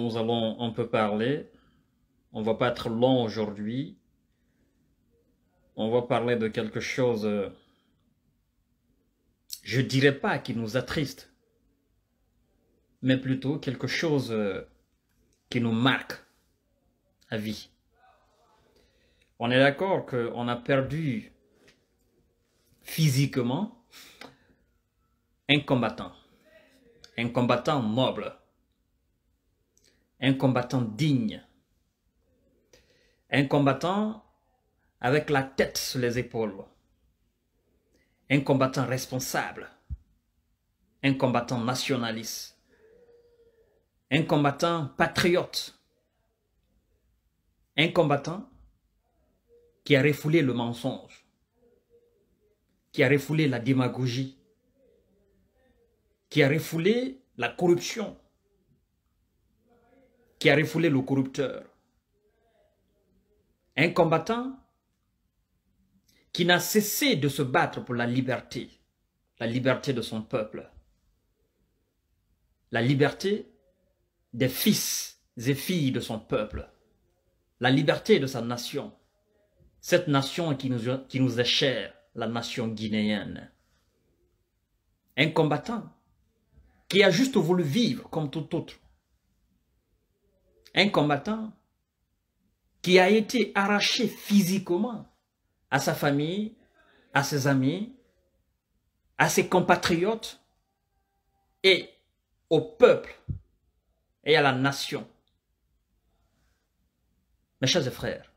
nous allons un peu parler. On va pas être long aujourd'hui. On va parler de quelque chose, euh, je dirais pas qui nous attriste, mais plutôt quelque chose euh, qui nous marque à vie. On est d'accord qu'on a perdu physiquement un combattant, un combattant mobile un combattant digne, un combattant avec la tête sur les épaules, un combattant responsable, un combattant nationaliste, un combattant patriote, un combattant qui a refoulé le mensonge, qui a refoulé la démagogie, qui a refoulé la corruption, qui a refoulé le corrupteur. Un combattant qui n'a cessé de se battre pour la liberté, la liberté de son peuple, la liberté des fils et filles de son peuple, la liberté de sa nation, cette nation qui nous, qui nous est chère, la nation guinéenne. Un combattant qui a juste voulu vivre comme tout autre, un combattant qui a été arraché physiquement à sa famille, à ses amis, à ses compatriotes et au peuple et à la nation. Mes chers frères,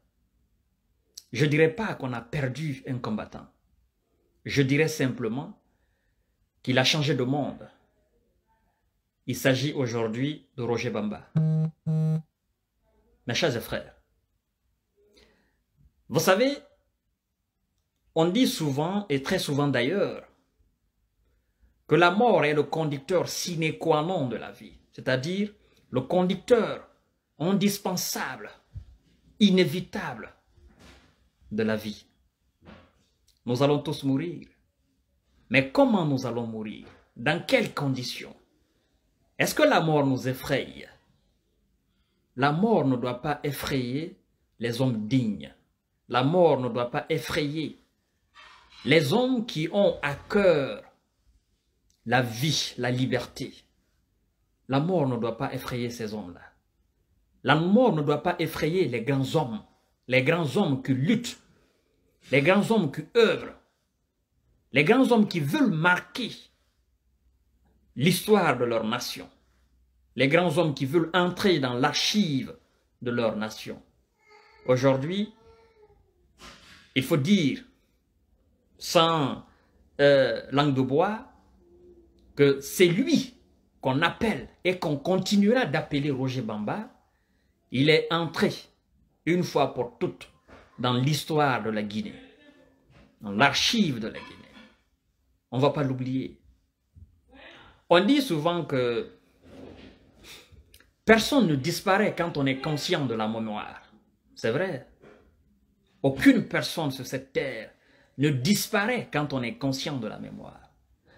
je ne dirais pas qu'on a perdu un combattant. Je dirais simplement qu'il a changé de monde. Il s'agit aujourd'hui de Roger Bamba mes chers frères, vous savez, on dit souvent, et très souvent d'ailleurs, que la mort est le conducteur sine qua non de la vie, c'est-à-dire le conducteur indispensable, inévitable de la vie. Nous allons tous mourir. Mais comment nous allons mourir Dans quelles conditions Est-ce que la mort nous effraie la mort ne doit pas effrayer les hommes dignes. La mort ne doit pas effrayer les hommes qui ont à cœur la vie, la liberté. La mort ne doit pas effrayer ces hommes-là. La mort ne doit pas effrayer les grands hommes, les grands hommes qui luttent, les grands hommes qui œuvrent, les grands hommes qui veulent marquer l'histoire de leur nation les grands hommes qui veulent entrer dans l'archive de leur nation. Aujourd'hui, il faut dire, sans euh, langue de bois, que c'est lui qu'on appelle et qu'on continuera d'appeler Roger Bamba. Il est entré, une fois pour toutes, dans l'histoire de la Guinée, dans l'archive de la Guinée. On ne va pas l'oublier. On dit souvent que Personne ne disparaît quand on est conscient de la mémoire. C'est vrai. Aucune personne sur cette terre ne disparaît quand on est conscient de la mémoire.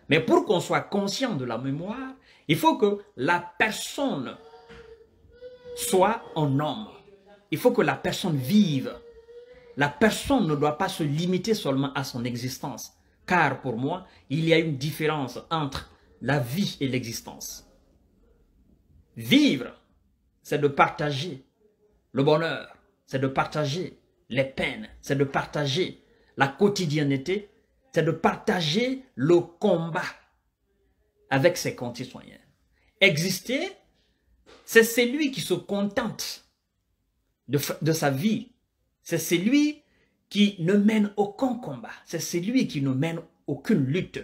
Mais pour qu'on soit conscient de la mémoire, il faut que la personne soit un homme. Il faut que la personne vive. La personne ne doit pas se limiter seulement à son existence. Car pour moi, il y a une différence entre la vie et l'existence. Vivre, c'est de partager le bonheur, c'est de partager les peines, c'est de partager la quotidienneté, c'est de partager le combat avec ses concitoyens. Exister, c'est celui qui se contente de, de sa vie. C'est celui qui ne mène aucun combat. C'est celui qui ne mène aucune lutte.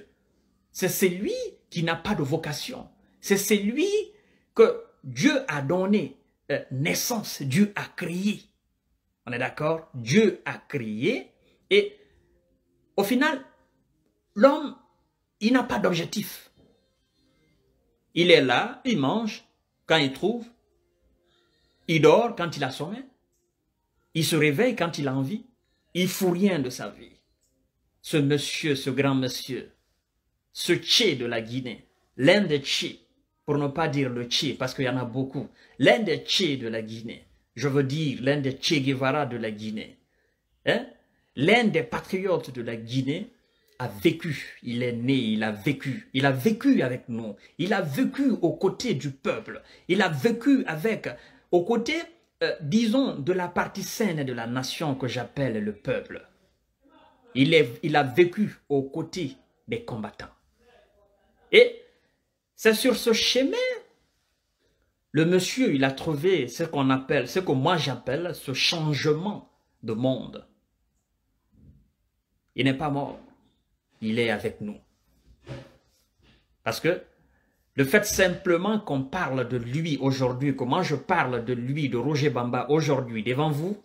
C'est celui qui n'a pas de vocation. C'est celui que Dieu a donné euh, naissance, Dieu a créé. On est d'accord Dieu a créé et au final, l'homme, il n'a pas d'objectif. Il est là, il mange quand il trouve, il dort quand il a sommeil, il se réveille quand il a envie, il fout rien de sa vie. Ce monsieur, ce grand monsieur, ce Tché de la Guinée, l'un des Tché, pour ne pas dire le Tché, parce qu'il y en a beaucoup, l'un des Tché de la Guinée, je veux dire l'un des Tché Guevara de la Guinée, hein? l'un des patriotes de la Guinée a vécu, il est né, il a vécu, il a vécu avec nous, il a vécu aux côtés du peuple, il a vécu avec, aux côtés, euh, disons, de la partie saine de la nation que j'appelle le peuple. Il, est, il a vécu aux côtés des combattants. Et c'est sur ce chemin. Le monsieur, il a trouvé ce qu'on appelle, ce que moi j'appelle ce changement de monde. Il n'est pas mort. Il est avec nous. Parce que le fait simplement qu'on parle de lui aujourd'hui, que moi je parle de lui, de Roger Bamba aujourd'hui devant vous,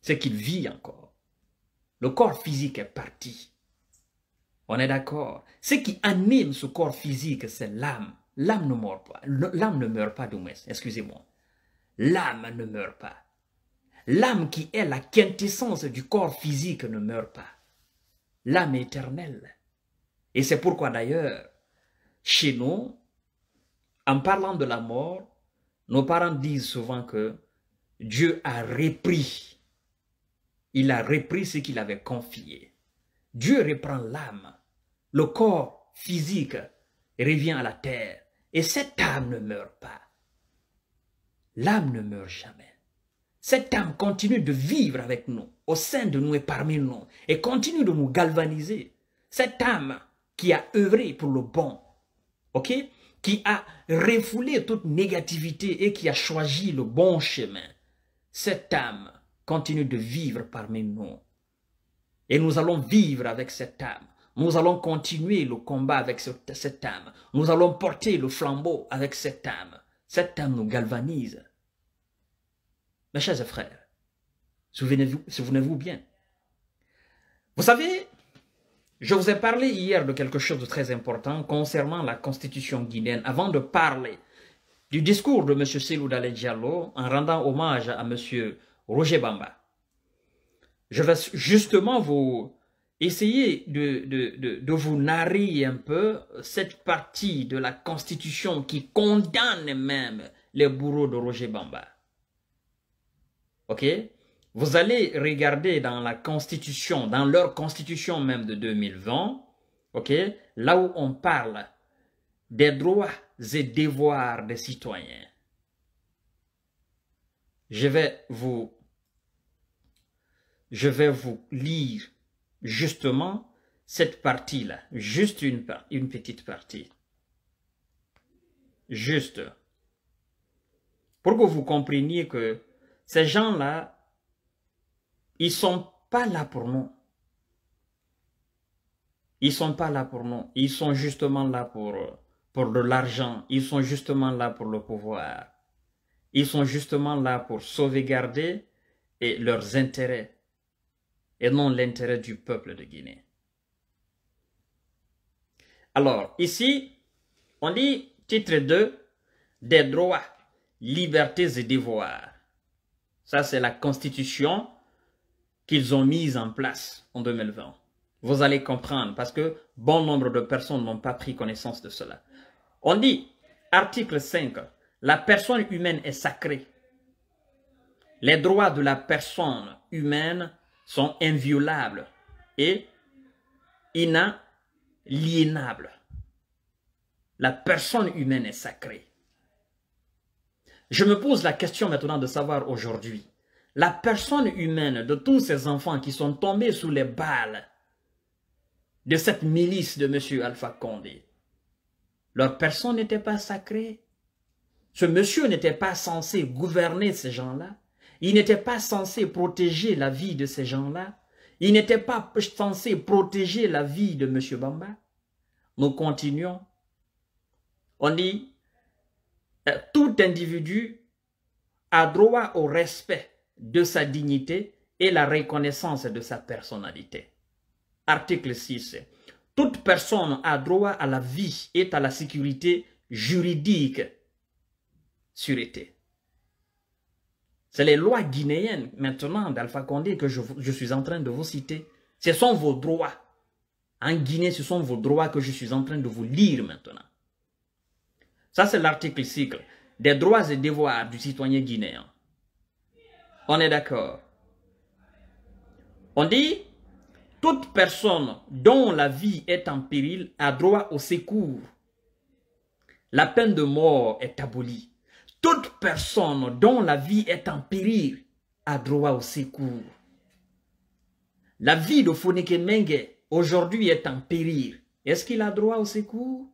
c'est qu'il vit encore. Le corps physique est parti. On est d'accord Ce qui anime ce corps physique, c'est l'âme. L'âme ne meurt pas. L'âme ne meurt pas, Doumès. Excusez-moi. L'âme ne meurt pas. L'âme qui est la quintessence du corps physique ne meurt pas. L'âme éternelle. Et c'est pourquoi d'ailleurs, chez nous, en parlant de la mort, nos parents disent souvent que Dieu a repris. Il a repris ce qu'il avait confié. Dieu reprend l'âme, le corps physique revient à la terre et cette âme ne meurt pas. L'âme ne meurt jamais. Cette âme continue de vivre avec nous, au sein de nous et parmi nous, et continue de nous galvaniser. Cette âme qui a œuvré pour le bon, qui a refoulé toute négativité et qui a choisi le bon chemin, cette âme continue de vivre parmi nous et nous allons vivre avec cette âme. Nous allons continuer le combat avec cette, âme. Nous allons porter le flambeau avec cette âme. Cette âme nous galvanise. Mes chers frères, souvenez-vous bien. Vous savez, je vous ai parlé hier de quelque chose de très important concernant la constitution guinéenne. Avant de parler du discours de M. Selou Diallo en rendant hommage à M. Roger Bamba, je vais justement vous essayer de, de, vous narrer un peu cette partie de la Constitution qui condamne même les bourreaux de Roger Bamba. OK Vous allez regarder dans la Constitution, dans leur Constitution même de 2020, OK Là où on parle des droits et devoirs des citoyens. Je vais vous je vais vous lire justement cette partie-là, juste une, une petite partie. Juste. Pour que vous compreniez que ces gens-là, ils ne sont pas là pour nous. Ils ne sont pas là pour nous. Ils sont justement là pour, pour de l'argent. Ils sont justement là pour le pouvoir. Ils sont justement là pour sauvegarder et leurs intérêts et non l'intérêt du peuple de Guinée. Alors, ici, on dit titre 2, des droits, libertés et devoirs. Ça, c'est la constitution qu'ils ont mise en place en 2020. Vous allez comprendre parce que bon nombre de personnes n'ont pas pris connaissance de cela. On dit, article 5, la personne humaine est sacrée. Les droits de la personne humaine sont inviolables et inaliénables. La personne humaine est sacrée. Je me pose la question maintenant de savoir aujourd'hui, la personne humaine de tous ces enfants qui sont tombés sous les balles de cette milice de M. Alpha Condé, leur personne n'était pas sacrée. Ce monsieur n'était pas censé gouverner ces gens-là. Il n'était pas censé protéger la vie de ces gens-là. Il n'était pas censé protéger la vie de M. Bamba. Nous continuons. On dit, euh, tout individu a droit au respect de sa dignité et la reconnaissance de sa personnalité. Article 6. Toute personne a droit à la vie et à la sécurité juridique. Sûreté. C'est les lois guinéennes maintenant d'Alpha Condé que je, suis en train de vous citer. Ce sont vos droits. En Guinée, ce sont vos droits que je suis en train de vous lire maintenant. Ça, c'est l'article cycle des droits et devoirs du citoyen guinéen. On est d'accord. On dit, toute personne dont la vie est en péril a droit au secours. La peine de mort est abolie. Toute personne dont la vie est en péril a droit au secours. La vie de Foneke Menge aujourd'hui est en péril. Est-ce qu'il a droit au secours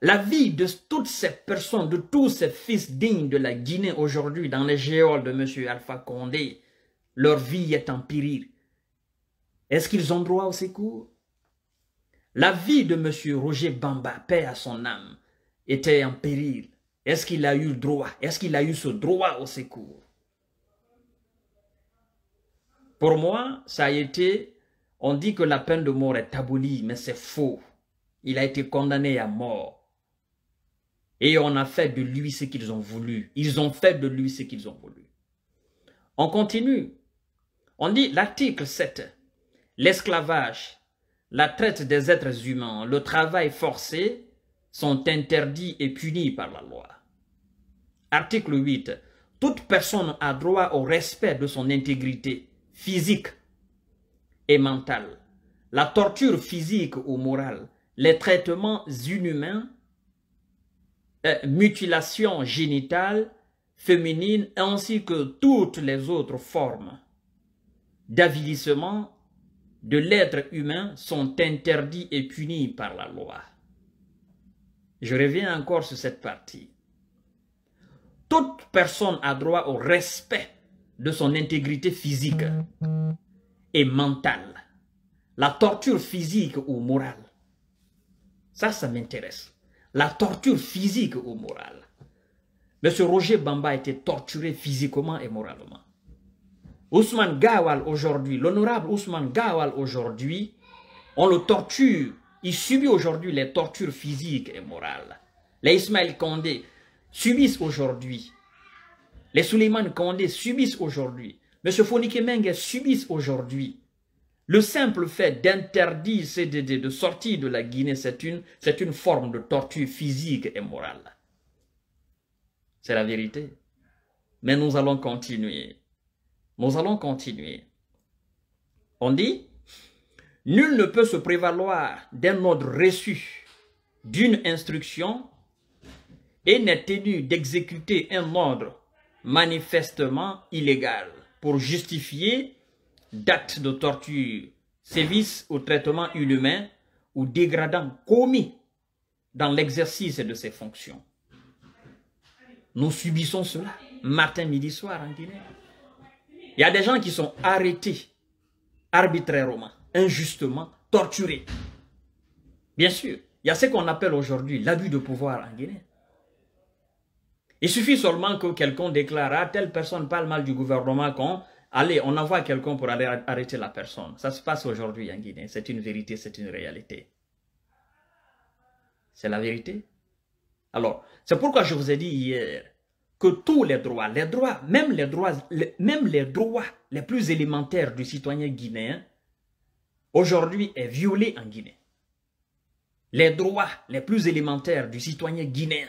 La vie de toutes ces personnes, de tous ces fils dignes de la Guinée aujourd'hui dans les géoles de M. Alpha Condé, leur vie est en péril. Est-ce qu'ils ont droit au secours La vie de M. Roger Bamba, paix à son âme, était en péril. Est-ce qu'il a eu le droit Est-ce qu'il a eu ce droit au secours Pour moi, ça a été, on dit que la peine de mort est abolie, mais c'est faux. Il a été condamné à mort. Et on a fait de lui ce qu'ils ont voulu. Ils ont fait de lui ce qu'ils ont voulu. On continue. On dit l'article 7. L'esclavage, la traite des êtres humains, le travail forcé, sont interdits et punis par la loi. Article 8. Toute personne a droit au respect de son intégrité physique et mentale. La torture physique ou morale, les traitements inhumains, euh, mutilation génitale féminine, ainsi que toutes les autres formes d'avilissement de l'être humain sont interdits et punis par la loi. Je reviens encore sur cette partie. Toute personne a droit au respect de son intégrité physique et mentale. La torture physique ou morale. Ça, ça m'intéresse. La torture physique ou morale. Monsieur Roger Bamba a été torturé physiquement et moralement. Ousmane Gawal aujourd'hui, l'honorable Ousmane Gawal aujourd'hui, on le torture il subit aujourd'hui les tortures physiques et morales. Les Ismaël Kondé subissent aujourd'hui. Les Suleiman Kondé subissent aujourd'hui. Monsieur Fonike subissent aujourd'hui. Le simple fait d'interdire CDD de sortir de la Guinée, c'est une, une forme de torture physique et morale. C'est la vérité. Mais nous allons continuer. Nous allons continuer. On dit Nul ne peut se prévaloir d'un ordre reçu, d'une instruction, et n'est tenu d'exécuter un ordre manifestement illégal pour justifier d'actes de torture, sévices ou traitement inhumain ou dégradant commis dans l'exercice de ses fonctions. Nous subissons cela matin, midi, soir en Guinée. Il y a des gens qui sont arrêtés arbitrairement injustement torturés. Bien sûr, il y a ce qu'on appelle aujourd'hui l'abus de pouvoir en Guinée. Il suffit seulement que quelqu'un déclare telle personne parle mal du gouvernement qu'on allez, on envoie quelqu'un pour aller arrêter la personne. Ça se passe aujourd'hui en Guinée. C'est une vérité, c'est une réalité. C'est la vérité. Alors, c'est pourquoi je vous ai dit hier que tous les droits, les droits, même les droits, même les droits les plus élémentaires du citoyen guinéen aujourd'hui est violé en Guinée. Les droits les plus élémentaires du citoyen guinéen,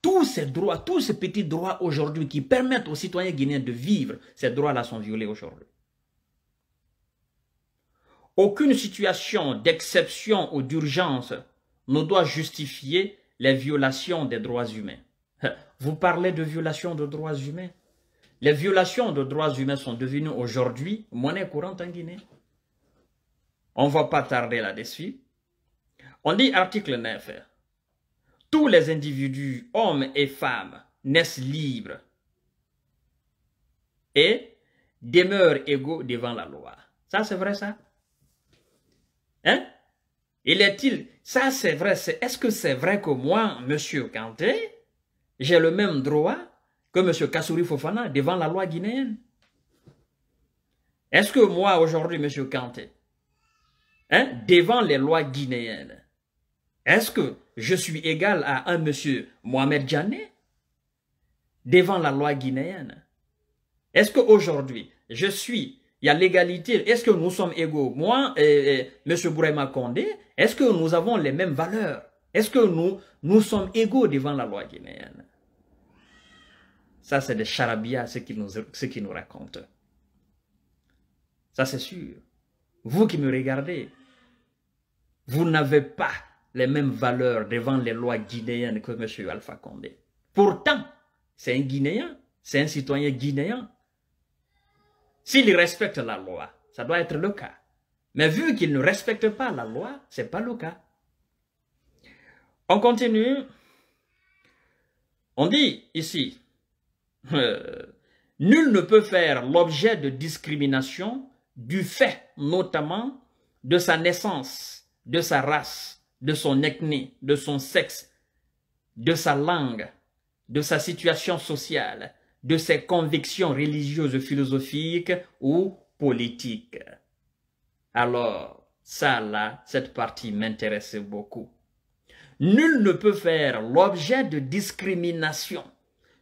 tous ces droits, tous ces petits droits aujourd'hui qui permettent aux citoyens guinéens de vivre, ces droits-là sont violés aujourd'hui. Aucune situation d'exception ou d'urgence ne doit justifier les violations des droits humains. Hein, vous parlez de violations de droits humains Les violations de droits humains sont devenues aujourd'hui monnaie courante en Guinée. On va pas tarder là-dessus. On dit, article 9. Tous les individus, hommes et femmes, naissent libres et demeurent égaux devant la loi. Ça, c'est vrai, ça? Hein? Il est-il... Ça, c'est vrai. Est-ce que c'est vrai que moi, M. Kanté, j'ai le même droit que M. Kassouri Fofana devant la loi guinéenne? Est-ce que moi, aujourd'hui, M. Kanté, Hein, devant les lois guinéennes. Est-ce que je suis égal à un monsieur Mohamed Djane devant la loi guinéenne Est-ce qu'aujourd'hui, je suis, il y a l'égalité, est-ce que nous sommes égaux Moi et, monsieur Bouraima Condé, est-ce que nous avons les mêmes valeurs Est-ce que nous, nous sommes égaux devant la loi guinéenne Ça, c'est des charabia, ce qu'ils nous, ce nous racontent. Ça, c'est sûr. Vous qui me regardez, vous n'avez pas les mêmes valeurs devant les lois guinéennes que M. Alpha Condé. Pourtant, c'est un Guinéen, c'est un citoyen guinéen. S'il respecte la loi, ça doit être le cas. Mais vu qu'il ne respecte pas la loi, ce n'est pas le cas. On continue. On dit ici, euh, nul ne peut faire l'objet de discrimination du fait notamment de sa naissance, de sa race, de son ethnie, de son sexe, de sa langue, de sa situation sociale, de ses convictions religieuses, philosophiques ou politiques. Alors, ça là, cette partie m'intéresse beaucoup. Nul ne peut faire l'objet de discrimination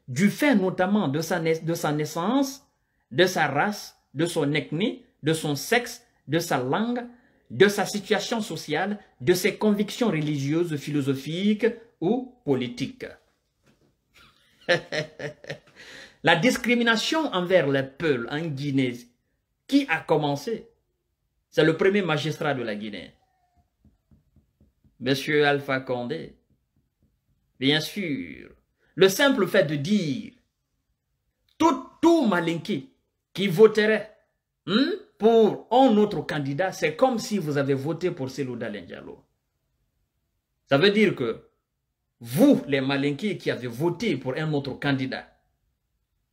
du fait notamment de sa, de sa naissance, de sa race, de son ethnie, de son sexe, de sa langue, de sa situation sociale, de ses convictions religieuses, philosophiques ou politiques. La discrimination envers les peuples en Guinée, qui a commencé C'est le premier magistrat de la Guinée. Monsieur Alpha Condé. Bien sûr, le simple fait de dire tout, tout qui voterait, hmm, pour un autre candidat, c'est comme si vous avez voté pour Selou Diallo. Ça veut dire que vous, les malinquis qui avez voté pour un autre candidat,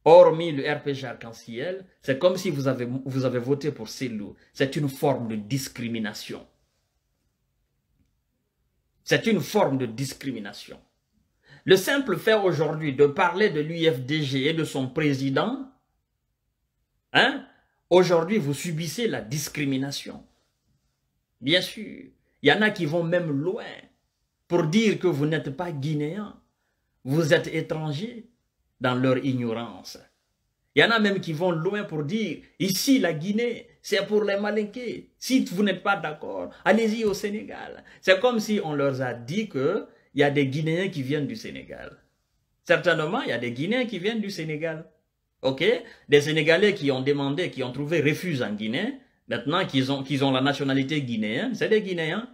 hormis le RPG arc-en-ciel, c'est comme si vous avez, vous avez voté pour Selou. C'est une forme de discrimination. C'est une forme de discrimination. Le simple fait aujourd'hui de parler de l'UFDG et de son président, hein, Aujourd'hui, vous subissez la discrimination. Bien sûr, il y en a qui vont même loin pour dire que vous n'êtes pas guinéen, vous êtes étranger dans leur ignorance. Il y en a même qui vont loin pour dire, ici la Guinée, c'est pour les malinqués. Si vous n'êtes pas d'accord, allez-y au Sénégal. C'est comme si on leur a dit qu'il y a des Guinéens qui viennent du Sénégal. Certainement, il y a des Guinéens qui viennent du Sénégal ok, des Sénégalais qui ont demandé, qui ont trouvé refuge en Guinée, maintenant qu'ils ont, qu'ils ont la nationalité guinéenne, c'est des Guinéens,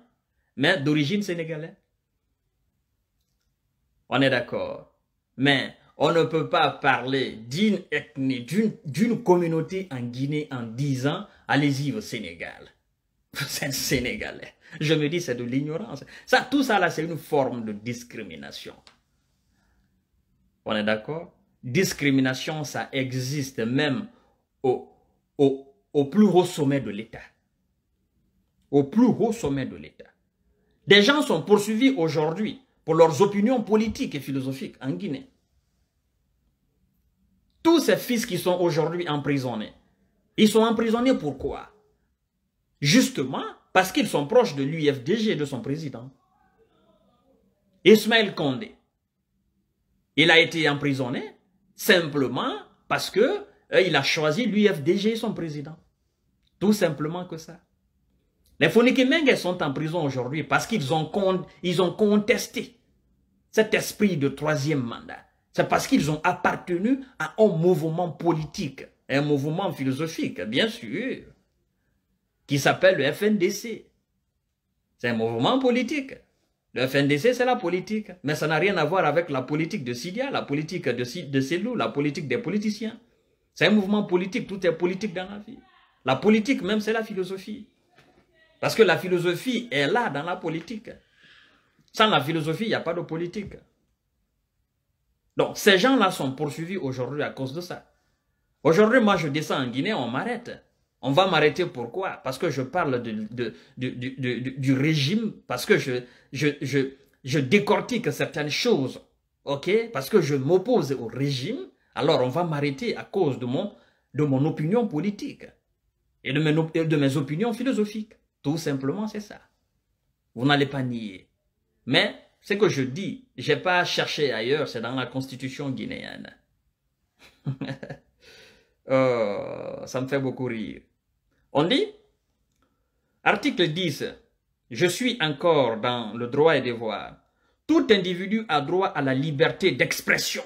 mais d'origine sénégalaise. On est d'accord. Mais on ne peut pas parler d'une ethnie, d'une communauté en Guinée en disant allez-y au Sénégal. C'est sénégalais. Je me dis c'est de l'ignorance. Ça, tout ça là, c'est une forme de discrimination. On est d'accord discrimination, ça existe même au, plus haut sommet de l'État. Au plus haut sommet de l'État. Des gens sont poursuivis aujourd'hui pour leurs opinions politiques et philosophiques en Guinée. Tous ces fils qui sont aujourd'hui emprisonnés, ils sont emprisonnés pourquoi Justement parce qu'ils sont proches de l'UFDG de son président. Ismaël Condé, il a été emprisonné Simplement parce que euh, il a choisi l'UFDG son président. Tout simplement que ça. Les Fonikimeng sont en prison aujourd'hui parce qu'ils ont, ont contesté cet esprit de troisième mandat. C'est parce qu'ils ont appartenu à un mouvement politique, un mouvement philosophique, bien sûr, qui s'appelle le FNDC. C'est un mouvement politique. Le FNDC, c'est la politique. Mais ça n'a rien à voir avec la politique de Sidia, la politique de, de Célou, la politique des politiciens. C'est un mouvement politique, tout est politique dans la vie. La politique même, c'est la philosophie. Parce que la philosophie est là dans la politique. Sans la philosophie, il n'y a pas de politique. Donc, ces gens-là sont poursuivis aujourd'hui à cause de ça. Aujourd'hui, moi, je descends en Guinée, on m'arrête. On va m'arrêter pourquoi Parce que je parle de, du régime, parce que je, je, je, décortique certaines choses, ok Parce que je m'oppose au régime, alors on va m'arrêter à cause de mon, de mon opinion politique et de mes, de mes opinions philosophiques. Tout simplement, c'est ça. Vous n'allez pas nier. Mais ce que je dis, je n'ai pas cherché ailleurs, c'est dans la constitution guinéenne. Euh, ça me fait beaucoup rire. On dit, article 10, je suis encore dans le droit et devoir. Tout individu a droit à la liberté d'expression.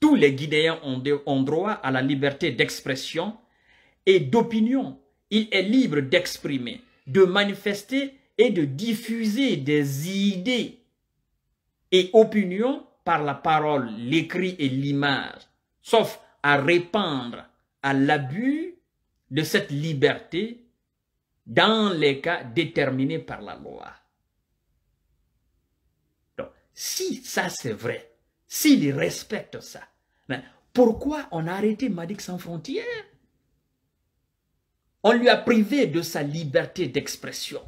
Tous les Guidéens ont, ont droit à la liberté d'expression et d'opinion. Il est libre d'exprimer, de manifester et de diffuser des idées et opinions par la parole, l'écrit et l'image, sauf à répandre à l'abus de cette liberté dans les cas déterminés par la loi. Donc, si ça c'est vrai, s'il respecte ça, ben, pourquoi on a arrêté Madik sans frontières On lui a privé de sa liberté d'expression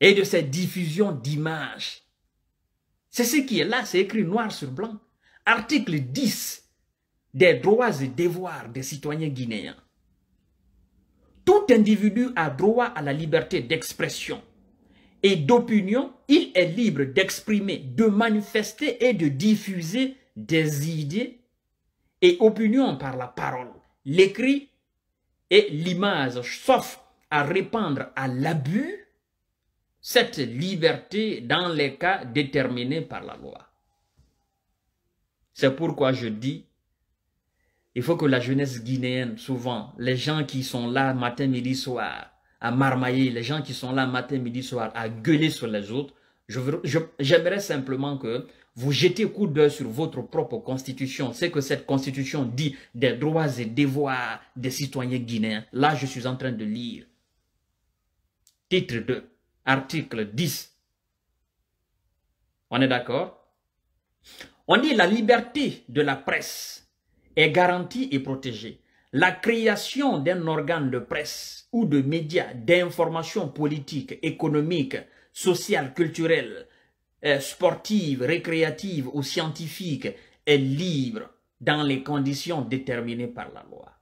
et de sa diffusion d'images. C'est ce qui est là, c'est écrit noir sur blanc. Article 10 des droits et devoirs des citoyens guinéens. Tout individu a droit à la liberté d'expression et d'opinion. Il est libre d'exprimer, de manifester et de diffuser des idées et opinions par la parole, l'écrit et l'image, sauf à répandre à l'abus cette liberté dans les cas déterminés par la loi. C'est pourquoi je dis il faut que la jeunesse guinéenne, souvent, les gens qui sont là matin, midi, soir, à marmailler, les gens qui sont là matin, midi, soir, à gueuler sur les autres, j'aimerais simplement que vous jetez coup d'œil sur votre propre constitution, c'est que cette constitution dit des droits et devoirs des citoyens guinéens. Là, je suis en train de lire. Titre 2, article 10. On est d'accord On dit la liberté de la presse est garantie et protégée. La création d'un organe de presse ou de médias d'information politique, économique, sociale, culturelle, euh, sportive, récréative ou scientifique est libre dans les conditions déterminées par la loi.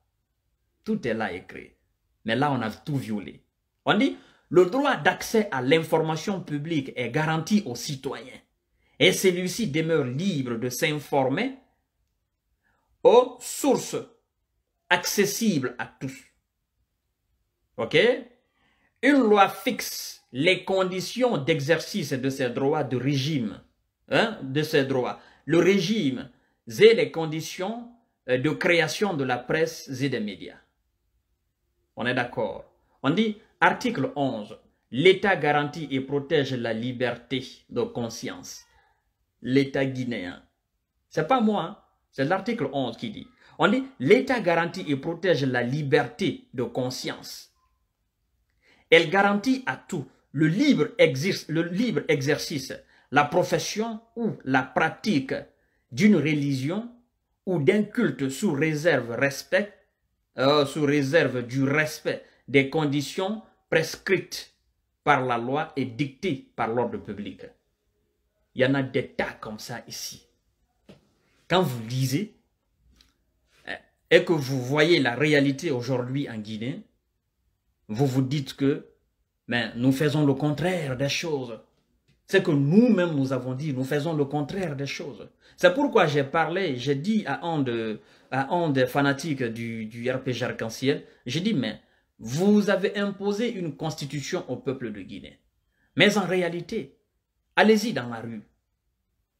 Tout est là écrit. Mais là, on a tout violé. On dit, le droit d'accès à l'information publique est garanti aux citoyens et celui-ci demeure libre de s'informer aux sources accessibles à tous. OK Une loi fixe les conditions d'exercice de ces droits de régime, hein, de ces droits. Le régime et les conditions euh, de création de la presse et des médias. On est d'accord. On dit article 11. L'État garantit et protège la liberté de conscience. L'État guinéen. C'est pas moi. Hein? C'est l'article 11 qui dit. On dit l'État garantit et protège la liberté de conscience. Elle garantit à tout le libre, exercice, le libre exercice, la profession ou la pratique d'une religion ou d'un culte sous réserve respect, euh, sous réserve du respect des conditions prescrites par la loi et dictées par l'ordre public. Il y en a des tas comme ça ici quand vous lisez euh, et que vous voyez la réalité aujourd'hui en Guinée, vous vous dites que mais ben, nous faisons le contraire des choses. C'est que nous-mêmes nous avons dit, nous faisons le contraire des choses. C'est pourquoi j'ai parlé, j'ai dit à un, des fanatiques du, du RPG Arc-en-Ciel, j'ai dit, mais vous avez imposé une constitution au peuple de Guinée. Mais en réalité, allez-y dans la rue,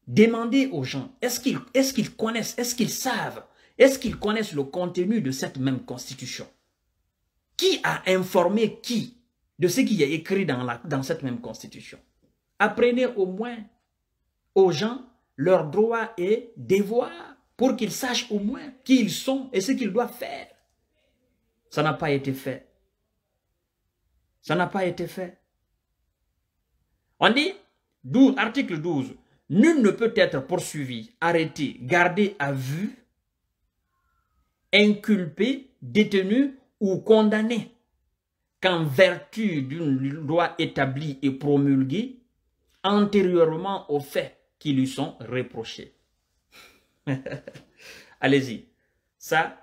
Demandez aux gens, est-ce qu'ils connaissent, est-ce qu'ils savent, est-ce qu'ils connaissent le contenu de cette même constitution Qui a informé qui de ce qui est écrit dans, cette même constitution Apprenez au moins aux gens leurs droits et devoirs pour qu'ils sachent au moins qui ils sont et ce qu'ils doivent faire. Ça n'a pas été fait. Ça n'a pas été fait. On dit, article 12, Nul ne peut être poursuivi, arrêté, gardé à vue, inculpé, détenu ou condamné qu'en vertu d'une loi établie et promulguée antérieurement aux faits qui lui sont reprochés. Allez-y. Ça,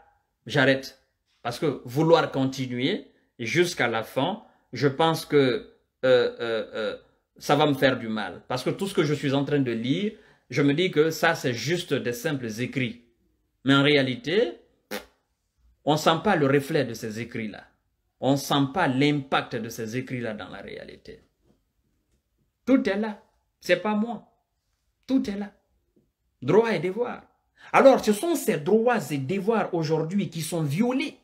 j'arrête. Parce que vouloir continuer jusqu'à la fin, je pense que euh, euh, euh, ça va me faire du mal. Parce que tout ce que je suis en train de lire, je me dis que ça, c'est juste des simples écrits. Mais en réalité, on ne sent pas le reflet de ces écrits-là. On ne sent pas l'impact de ces écrits-là dans la réalité. Tout est là. C'est pas moi. Tout est là. Droits et devoirs. Alors, ce sont ces droits et devoirs aujourd'hui qui sont violés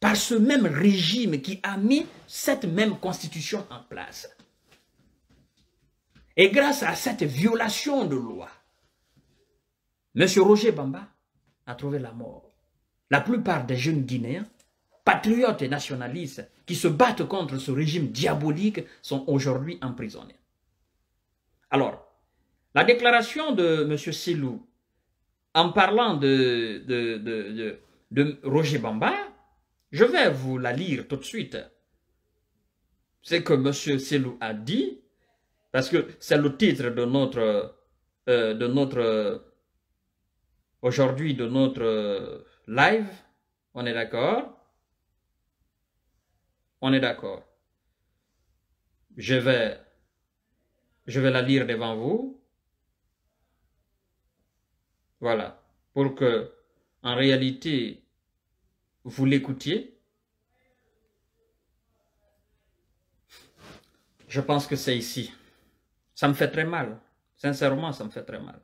par ce même régime qui a mis cette même constitution en place. Et grâce à cette violation de loi, M. Roger Bamba a trouvé la mort. La plupart des jeunes Guinéens, patriotes et nationalistes, qui se battent contre ce régime diabolique, sont aujourd'hui emprisonnés. Alors, la déclaration de M. Silou, en parlant de, de, Roger Bamba, je vais vous la lire tout de suite. C'est que M. Silou a dit parce que c'est le titre de notre, euh, de notre euh, aujourd'hui, de notre euh, live. On est d'accord On est d'accord. Je vais, je vais la lire devant vous. Voilà. Pour que, en réalité, vous l'écoutiez. Je pense que c'est ici. Ça me fait très mal. Sincèrement, ça me fait très mal.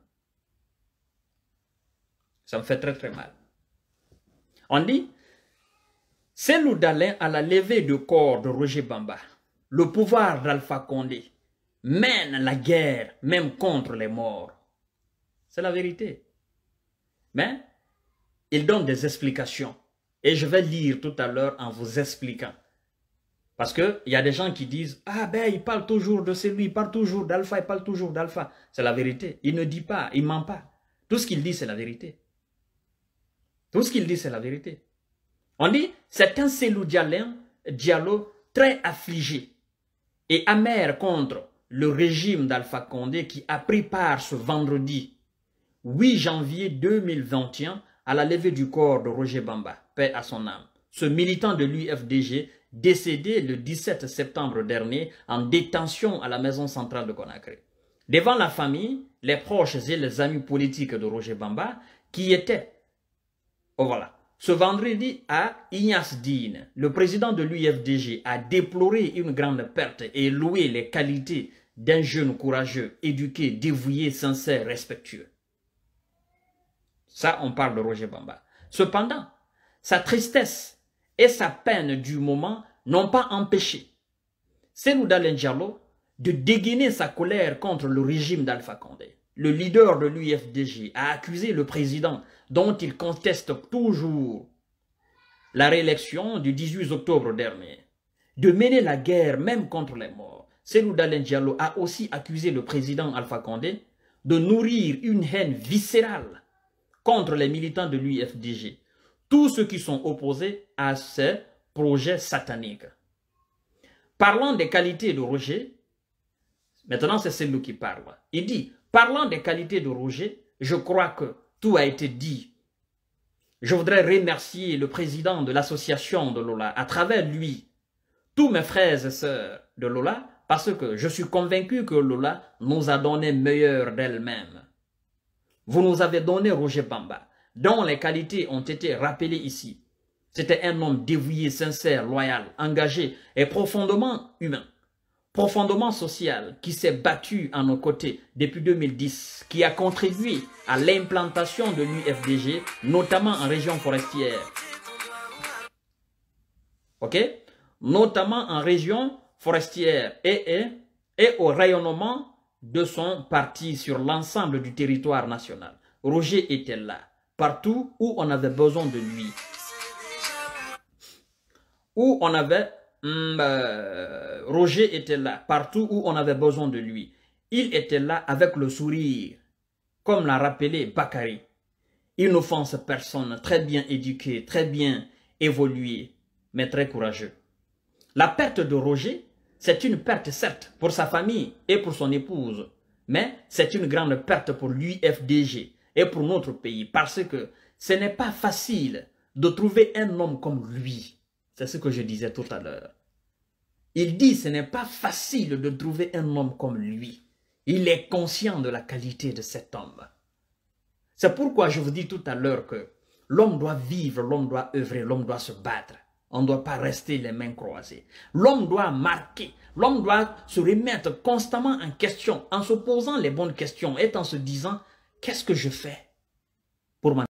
Ça me fait très très mal. On dit, nous l'Oudalin à la levée du corps de Roger Bamba, le pouvoir d'Alpha Condé mène la guerre même contre les morts. C'est la vérité. Mais il donne des explications. Et je vais lire tout à l'heure en vous expliquant. Parce qu'il y a des gens qui disent Ah ben, il parle toujours de celui, il parle toujours d'alpha, il parle toujours d'alpha. C'est la vérité. Il ne dit pas, il ment pas. Tout ce qu'il dit, c'est la vérité. Tout ce qu'il dit, c'est la vérité. On dit C'est un Selou Diallo très affligé et amer contre le régime d'Alpha Condé qui a pris part ce vendredi 8 janvier 2021 à la levée du corps de Roger Bamba, paix à son âme. Ce militant de l'UFDG décédé le 17 septembre dernier en détention à la maison centrale de Conakry. Devant la famille, les proches et les amis politiques de Roger Bamba, qui étaient, oh voilà, ce vendredi à Ignace Dean, le président de l'UFDG a déploré une grande perte et loué les qualités d'un jeune courageux, éduqué, dévoué, sincère, respectueux. Ça, on parle de Roger Bamba. Cependant, sa tristesse et sa peine du moment n'ont pas empêché Senou Diallo de dégainer sa colère contre le régime d'Alpha Condé. Le leader de l'UFDG a accusé le président, dont il conteste toujours la réélection du 18 octobre dernier, de mener la guerre même contre les morts. Senouda Diallo a aussi accusé le président Alpha Condé de nourrir une haine viscérale contre les militants de l'UFDG tous ceux qui sont opposés à ce projet satanique. Parlant des qualités de Roger, maintenant c'est celui qui parle. Il dit, parlant des qualités de Roger, je crois que tout a été dit. Je voudrais remercier le président de l'association de Lola, à travers lui, tous mes frères et sœurs de Lola, parce que je suis convaincu que Lola nous a donné meilleur d'elle-même. Vous nous avez donné Roger Bamba dont les qualités ont été rappelées ici. C'était un homme dévoué, sincère, loyal, engagé et profondément humain, profondément social, qui s'est battu à nos côtés depuis 2010, qui a contribué à l'implantation de l'UFDG, notamment en région forestière. OK Notamment en région forestière et, et au rayonnement de son parti sur l'ensemble du territoire national. Roger était là partout où on avait besoin de lui. Où on avait... Hmm, bah, Roger était là, partout où on avait besoin de lui. Il était là avec le sourire, comme l'a rappelé Bakari. Il n'offense personne, très bien éduqué, très bien évolué, mais très courageux. La perte de Roger, c'est une perte certes pour sa famille et pour son épouse, mais c'est une grande perte pour l'UFDG, et pour notre pays. Parce que ce n'est pas facile de trouver un homme comme lui. C'est ce que je disais tout à l'heure. Il dit ce n'est pas facile de trouver un homme comme lui. Il est conscient de la qualité de cet homme. C'est pourquoi je vous dis tout à l'heure que l'homme doit vivre, l'homme doit œuvrer, l'homme doit se battre. On ne doit pas rester les mains croisées. L'homme doit marquer, l'homme doit se remettre constamment en question en se posant les bonnes questions et en se disant Qu'est-ce que je fais pour m'en